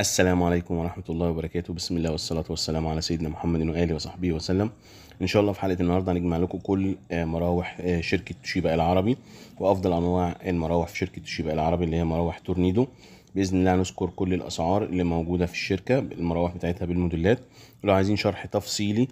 السلام عليكم ورحمة الله وبركاته بسم الله والصلاة والسلام على سيدنا محمد وآله وصحبه وسلم إن شاء الله في حلقة النهاردة هنجمع لكم كل آه، مراوح آه، شركة توشيبا العربي وأفضل أنواع المراوح في شركة توشيبا العربي اللي هي مراوح تورنيدو بإذن الله نذكر كل الأسعار اللي موجودة في الشركة المراوح بتاعتها بالموديلات ولو عايزين شرح تفصيلي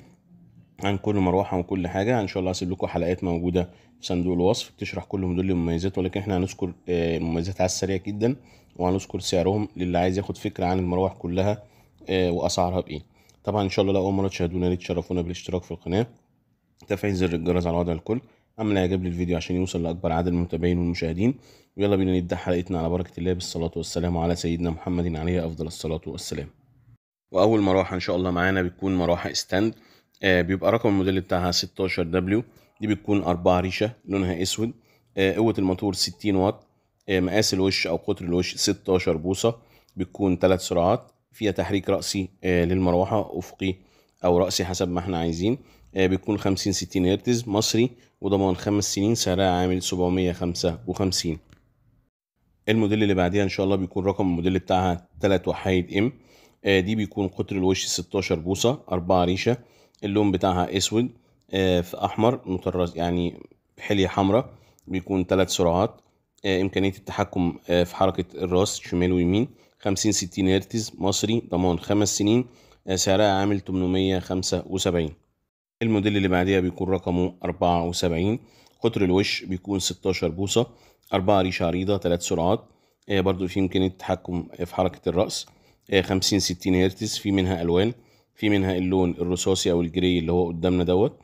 عن كل مروحه وكل حاجه ان شاء الله هسيب لكم حلقات موجوده في صندوق الوصف بتشرح كل موديل المميزات ولكن احنا هنذكر آه، المميزات على السريع جدا وهنذكر سعرهم للي عايز ياخد فكره عن المراوح كلها آه، واسعارها بايه طبعا ان شاء الله لو اول مره تشاهدونا ليه تشرفونا بالاشتراك في القناه تفعيل زر الجرس على وضع الكل اعمل اعجاب للفيديو عشان يوصل لاكبر عدد من المتابعين والمشاهدين ويلا بينا نبدا حلقتنا على بركه الله بالصلاه والسلام على سيدنا محمد عليه افضل الصلاه والسلام واول مروحه ان شاء الله معانا بتكون مروحه استند آه، بيبقى رقم الموديل بتاعها 16 دبليو دي بتكون أربعة ريشة لونها أسود آه، قوة الموتور 60 واط آه، مقاس الوش أو قطر الوش 16 بوصة بتكون ثلاث سرعات فيها تحريك رأسي للمروحة أفقي أو رأسي حسب ما احنا عايزين بتكون 50 60 هرتز مصري وضمان خمس سنين سعرها عامل 755 الموديل اللي بعديها ان شاء الله بيكون رقم الموديل بتاعها 3 وحايد ام دي بيكون قطر الوش 16 بوصة 4 ريشة اللون بتاعها اسود آه، في احمر مطرز يعني حلية حمراء بيكون ثلاث سرعات آه، امكانية التحكم آه، في حركة الراس شمال ويمين 50 60 هرتز مصري ضمان خمس سنين سعرها عامل 875 الموديل اللي بعديها بيكون رقمه 74 قطر الوش بيكون 16 بوصة أربعة ريشه عريضة ثلاث سرعات برضو في إمكانية التحكم في حركة الرأس 50 60 هرتز في منها ألوان في منها اللون الرصاصي او الجري اللي هو قدامنا دوت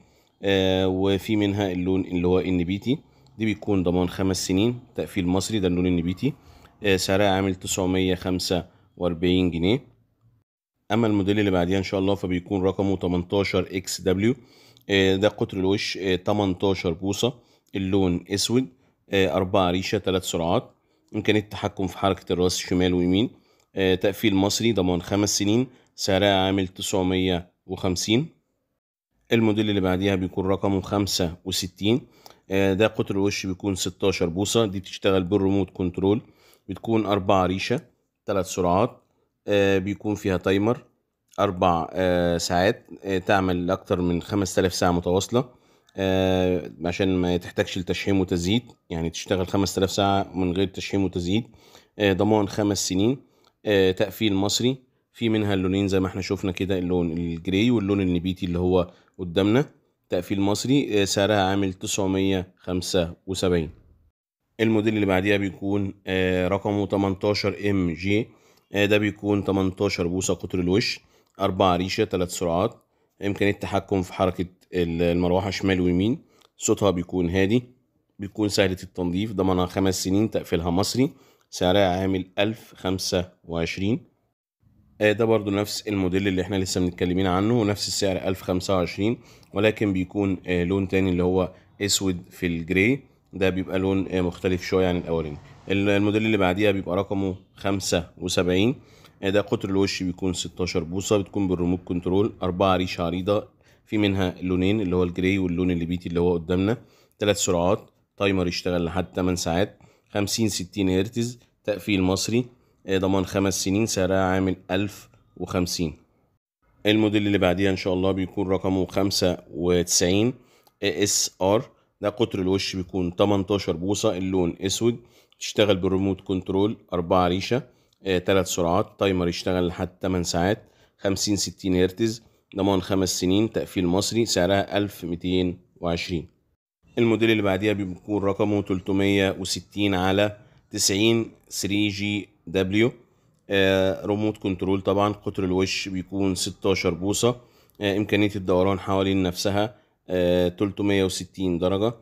آه وفي منها اللون اللي هو النبيتي دي بيكون ضمان خمس سنين تقفيل مصري ده اللون النبيتي آه سعرها عامل تسعمية خمسة وأربعين جنيه أما الموديل اللي بعديها إن شاء الله فبيكون رقمه 18 اكس دبليو آه، ده قطر الوش 18 آه، بوصة اللون أسود آه، أربعة ريشة تلات سرعات إمكانية التحكم في حركة الراس شمال ويمين تقفيل مصري ضمان خمس سنين سعرها عامل 950 الموديل اللي بعديها بيكون رقمه 65 آه، ده قطر الوش بيكون 16 بوصة دي بتشتغل بالريموت كنترول بتكون أربعة ريشة ثلاث سرعات آه، بيكون فيها تايمر أربع آه، ساعات تعمل أكتر من 5000 ساعة متواصلة عشان ما تحتاجش لتشحيم وتزييد يعني تشتغل 5000 ساعة من غير تشحيم وتزييد ضمان خمس سنين تقفيل مصري في منها اللونين زي ما احنا شفنا كده اللون الجراي واللون النبيتي اللي هو قدامنا تقفيل مصري آه، سعرها عامل 975 الموديل اللي بعديها بيكون آه، رقمه 18 ام جي ده بيكون 18 بوصة قطر الوش أربعة ريشة تلات سرعات إمكانية التحكم في حركة المروحة شمال ويمين صوتها بيكون هادي بيكون سهلة التنظيف ضمنها خمس سنين تقفيلها مصري سعرها عامل ألف خمسة وعشرين آه، ده برضو نفس الموديل اللي احنا لسه متكلمين عنه ونفس السعر 1025 ولكن بيكون آه، لون تاني اللي هو اسود في الجري ده بيبقى لون آه، مختلف شويه عن الاولاني الموديل اللي بعديها بيبقى رقمه 75 ده قطر الوش بيكون 16 بوصه بتكون بالريموت كنترول اربعه ريشه عريضه في منها لونين اللي هو الجري واللون اللي بيتي اللي هو قدامنا ثلاث سرعات تايمر يشتغل لحد 8 ساعات 50 60 هرتز تقفيل مصري ضمان خمس سنين سعرها عامل 1050 الموديل اللي بعديها ان شاء الله بيكون رقمه 95 اس ار ده قطر الوش بيكون 18 بوصة اللون اسود تشتغل بالريموت كنترول أربعة ريشة ثلاث آه، سرعات تايمر يشتغل لحد 8 ساعات 50 60 هرتز ضمان خمس سنين تقفيل مصري سعرها 1220 الموديل اللي بعديها بيكون رقمه 360 على 90 3 جي دبليو ريموت كنترول طبعا قطر الوش بيكون 16 بوصة آه، إمكانية الدوران حوالين نفسها 360 آه، درجة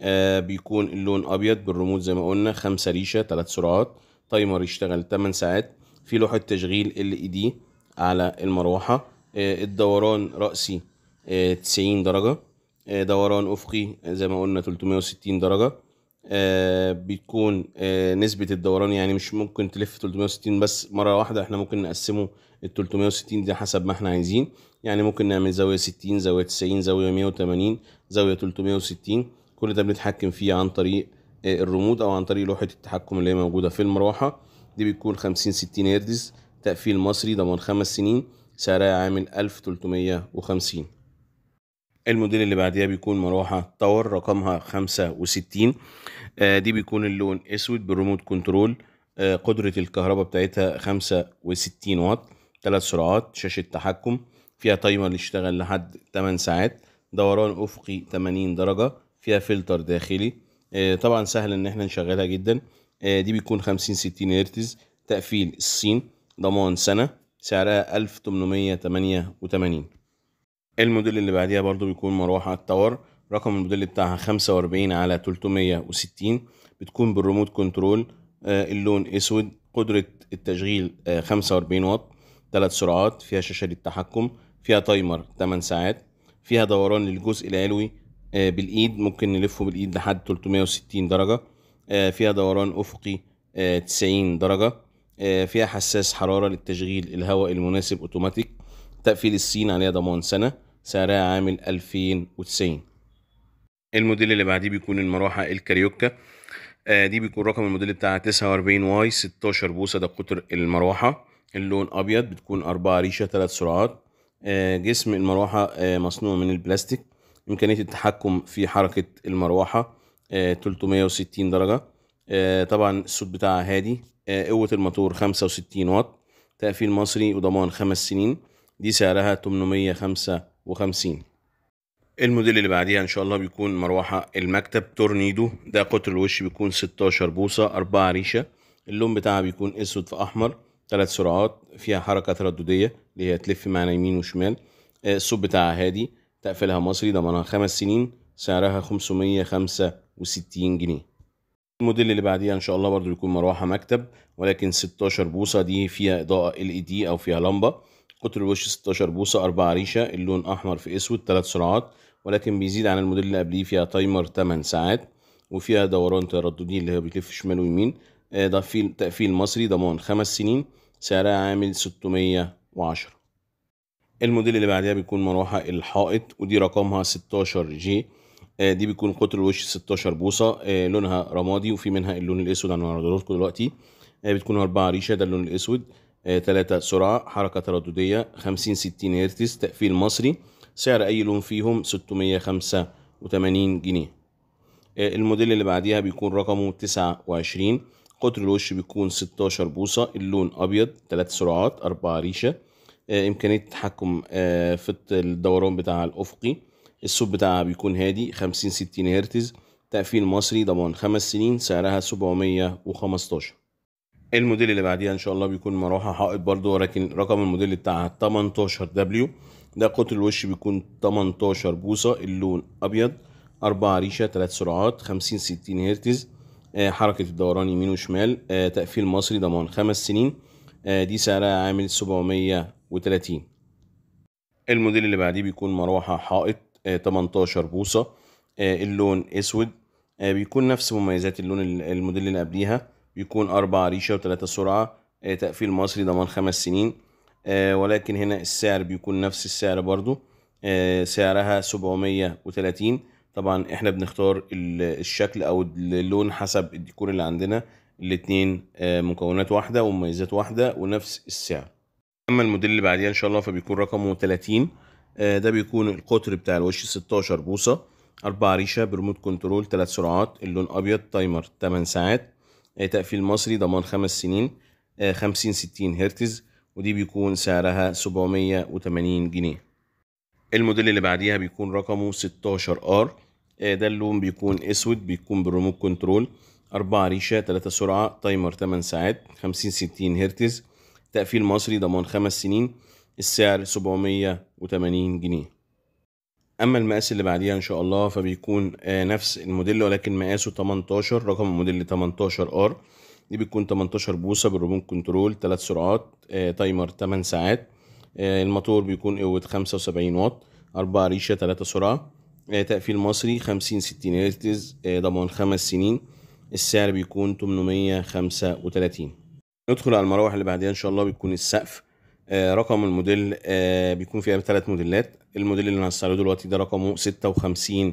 آه، بيكون اللون أبيض بالريموت زي ما قلنا خمسة ريشة ثلاث سرعات تايمر يشتغل 8 ساعات في لوحة تشغيل ال اي دي على المروحة الدوران رأسي 90 درجة دوران أفقي زي ما قلنا 360 درجة آه بتكون آه نسبه الدوران يعني مش ممكن تلف 360 بس مره واحده احنا ممكن نقسمه ال 360 دي حسب ما احنا عايزين يعني ممكن نعمل زاويه 60 زاويه 90 زاويه 180 زاويه 360 كل ده بنتحكم فيه عن طريق آه الرمود او عن طريق لوحه التحكم اللي هي موجوده في المروحه دي بتكون 50 60 هرتز تقفيل مصري ضمان خمس سنين سعرها عامل 1350 الموديل اللي بعديها بيكون مروحة تاور رقمها 65 آه، دي بيكون اللون اسود بالريموت كنترول آه، قدرة الكهرباء بتاعتها 65 واط ثلاث سرعات شاشة تحكم فيها تايمر اللي يشتغل لحد 8 ساعات دوران أفقي 80 درجة فيها فلتر داخلي آه، طبعا سهل ان احنا نشغلها جدا دي بيكون 50 60 هرتز تقفيل الصين ضمان سنة سعرها 1888 الموديل اللي بعديها برضو بيكون مروحة على التاور رقم الموديل بتاعها 45 على 360 بتكون بالريموت كنترول آه، اللون اسود قدرة التشغيل 45 آه، واط ثلاث سرعات فيها شاشة للتحكم فيها تايمر 8 ساعات فيها دوران للجزء العلوي آه، بالايد ممكن نلفه بالايد لحد 360 درجة فيها دوران افقي 90 درجة فيها حساس حرارة للتشغيل الهواء المناسب اوتوماتيك تقفيل السين عليها ضمان سنة سعرها عامل 2090 الموديل اللي بعديه بيكون المروحه الكاريوكا آه دي بيكون رقم الموديل بتاعها 49 واي 16 بوصه ده قطر المروحه اللون ابيض بتكون أربعة ريشه ثلاث سرعات آه جسم المروحه آه مصنوع من البلاستيك امكانيه التحكم في حركه المروحه 360 آه، درجه آه، طبعا الصوت بتاعها هادي آه، قوه الموتور 65 واط تقفيل مصري وضمان خمس سنين دي سعرها 805 وخمسين الموديل اللي بعديها ان شاء الله بيكون مروحة المكتب تورنيدو ده قطر الوش بيكون 16 بوصة 4 ريشة اللون بتاعها بيكون اسود في احمر ثلاث سرعات فيها حركة ترددية اللي هي تلف معنا يمين وشمال آه، الصوت بتاعها هادي تقفلها مصري ضمنها خمس سنين سعرها 565 جنيه الموديل اللي بعديها ان شاء الله برضو بيكون مروحه مكتب ولكن 16 بوصه دي فيها اضاءه ال اي دي او فيها لمبه قطر الوش 16 بوصة 4 ريشة اللون أحمر في أسود 3 سرعات ولكن بيزيد عن الموديل اللي قبليه فيها تايمر 8 ساعات وفيها دوران ترددي اللي هو بيلف شمال ويمين آه، ده في تقفيل مصري ضمان 5 سنين سعرها عامل 610 الموديل اللي بعدها بيكون مروحة الحائط ودي رقمها 16 جي آه، دي بيكون قطر الوش 16 بوصة آه، لونها رمادي وفي منها اللون الأسود أنا هنعرضه لكم دلوقتي بتكون أربعة ريشة ده اللون الأسود 3 آه، سرعة حركة ترددية 50 60 هرتز تقفيل مصري سعر أي لون فيهم 685 جنيه آه، الموديل اللي بعديها بيكون رقمه 29 قطر الوش بيكون 16 بوصة اللون أبيض 3 سرعات 4 ريشة آه، إمكانية التحكم في الدوران بتاعها الأفقي الصوت بتاعها بيكون هادي 50 60 هرتز تقفيل مصري ضمان 5 سنين سعرها 715 الموديل اللي بعديها ان شاء الله بيكون مروحه حائط برضو ولكن رقم الموديل بتاعها 18 دبليو ده قطر الوش بيكون 18 بوصه اللون ابيض اربع ريشه ثلاث سرعات 50 60 هرتز آه، حركه الدوران يمين وشمال آه، تقفيل مصري ضمان خمس سنين آه، دي سعرها عامل 730 الموديل اللي بعديه بيكون مروحه حائط 18 بوصه اللون اسود بيكون نفس مميزات اللون الموديل اللي قبليها بيكون أربع ريشة وتلاتة سرعة آه، تقفيل مصري ضمان خمس سنين آه، ولكن هنا السعر بيكون نفس السعر برضو آه، سعرها 730 طبعا احنا بنختار الشكل او اللون حسب الديكور اللي عندنا الاتنين مكونات واحدة ومميزات واحدة ونفس السعر اما الموديل اللي بعديها ان شاء الله فبيكون رقمه 30 ده بيكون القطر بتاع الوش 16 بوصة أربع ريشة بريموت كنترول ثلاث سرعات اللون أبيض تايمر 8 ساعات آه، تقفيل مصري ضمان خمس سنين 50 آه، 60 هرتز ودي بيكون سعرها 780 جنيه الموديل اللي بعديها بيكون رقمه 16 ار آه، ده اللون بيكون اسود بيكون بالريموت كنترول أربعة ريشه ثلاثة سرعه تايمر 8 ساعات 50 60 هرتز تقفيل مصري ضمان خمس سنين السعر 780 جنيه اما المقاس اللي بعديها ان شاء الله فبيكون آه، نفس الموديل ولكن مقاسه 18 رقم الموديل 18 ار دي بتكون 18 بوصه بالريموت كنترول ثلاث سرعات آه، تايمر 8 ساعات آه، الموتور بيكون قوه 75 واط 4 ريشه 3 سرعه تقفيل مصري 50 60 هرتز ضمان 5 سنين السعر بيكون 835 ندخل على المراوح اللي بعديها ان شاء الله بيكون السقف آه، رقم الموديل آه، بيكون فيها ثلاث موديلات الموديل اللي هنستعرضه دلوقتي ده رقمه 56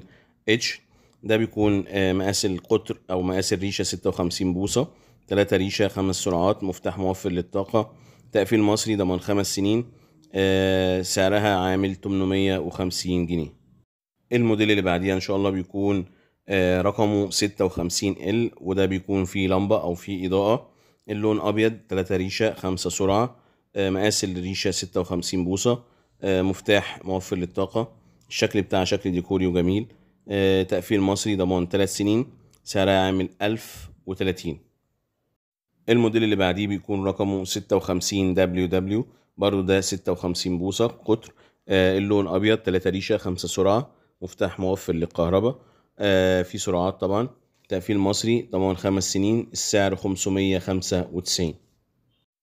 اتش ده بيكون آه، مقاس القطر او مقاس الريشه 56 بوصه 3 ريشه 5 سرعات مفتاح موفر للطاقه تقفيل مصري ضمان خمس سنين سعرها عامل 850 جنيه الموديل اللي بعديها ان شاء الله بيكون رقمه 56 ال وده بيكون فيه لمبه او فيه اضاءه اللون ابيض 3 ريشه 5 سرعه آه، مقاس الريشه 56 بوصه آه، مفتاح موفر للطاقه الشكل بتاع شكل ديكوري وجميل آه، تقفيل مصري ضمان 3 سنين سعرها عامل 1030 الموديل اللي بعديه بيكون رقمه 56 دبليو دبليو برضه ده 56 بوصة قطر اللون أبيض 3 ريشة 5 سرعة مفتاح موفر للكهرباء في سرعات طبعا تقفيل مصري ضمان 5 سنين السعر 595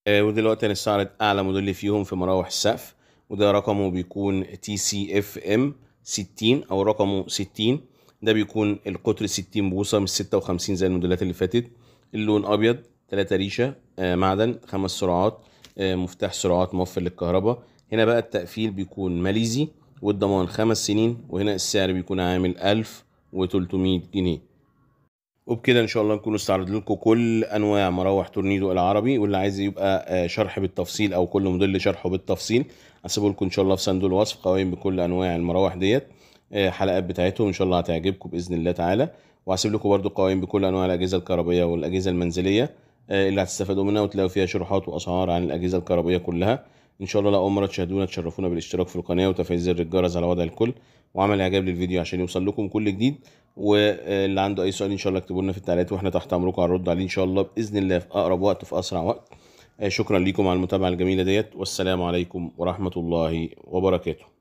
آه، ودلوقتي انا استعرض اعلى موديل فيهم في مراوح السقف وده رقمه بيكون تي سي اف ام 60 او رقمه 60 ده بيكون القطر 60 بوصه مش 56 زي الموديلات اللي فاتت اللون ابيض ثلاثة ريشه آه، معدن خمس سرعات آه، مفتاح سرعات موفر للكهرباء هنا بقى التقفيل بيكون ماليزي والضمان خمس سنين وهنا السعر بيكون عامل 1300 جنيه وبكده ان شاء الله نكون استعرض لكم كل انواع مراوح تورنيدو العربي واللي عايز يبقى آه، شرح بالتفصيل او كل موديل شرحه بالتفصيل هسيبه لكم ان شاء الله في صندوق الوصف قوائم بكل انواع المراوح ديت آه، حلقات بتاعتهم ان شاء الله هتعجبكم باذن الله تعالى وهسيب لكم برده قوائم بكل انواع الاجهزه الكهربائيه والاجهزه المنزليه آه، اللي هتستفادوا منها وتلاقوا فيها شروحات واسعار عن الاجهزه الكهربائيه كلها ان شاء الله لو اول مره تشاهدونا تشرفونا بالاشتراك في القناه وتفعيل زر الجرس على وضع الكل وعمل اعجاب للفيديو عشان يوصل لكم كل جديد واللي عنده اي سؤال ان شاء الله اكتبوا لنا في التعليقات واحنا تحت امركم هنرد عليه ان شاء الله باذن الله في اقرب وقت في اسرع وقت آه، شكرا لكم على المتابعه الجميله ديت والسلام عليكم ورحمه الله وبركاته